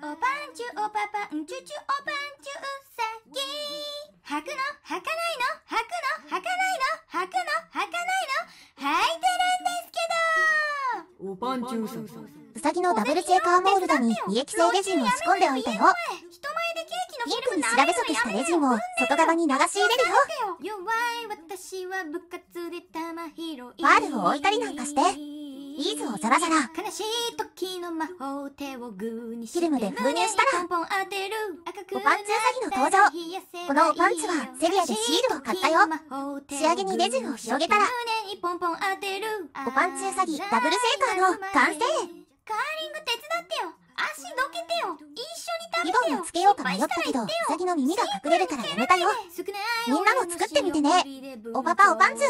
おぱんちゅおぱぱんちゅちゅおぱんちゅうさぎ。履くの履かないの履くの履かないの履くの履かないの履いてるんですけどおぱんちゅうさうさぎのダブルチェーカーモールドに胃液性レジンを仕込んでおいたよ。人前でケーキのピンクに調べそけしたレジンを外側に流し入れるよ。弱私は部活で玉拾い。パールを置いたりなんかして。いズをザラザラ。悲しい時の魔法手をグーにフィルムで封入したら、おパンツウサギの登場。このおパンツはセリアでシールを買ったよ。仕上げにレジンを広げたら、おパンツウサギダブルセーカーの完成。カーリング手伝ってよ。足どけてよ一緒に食べてよリボンをつけようか迷ったけどウサギの耳が隠れるからやめたよみんなも作ってみてねおパパおパンツ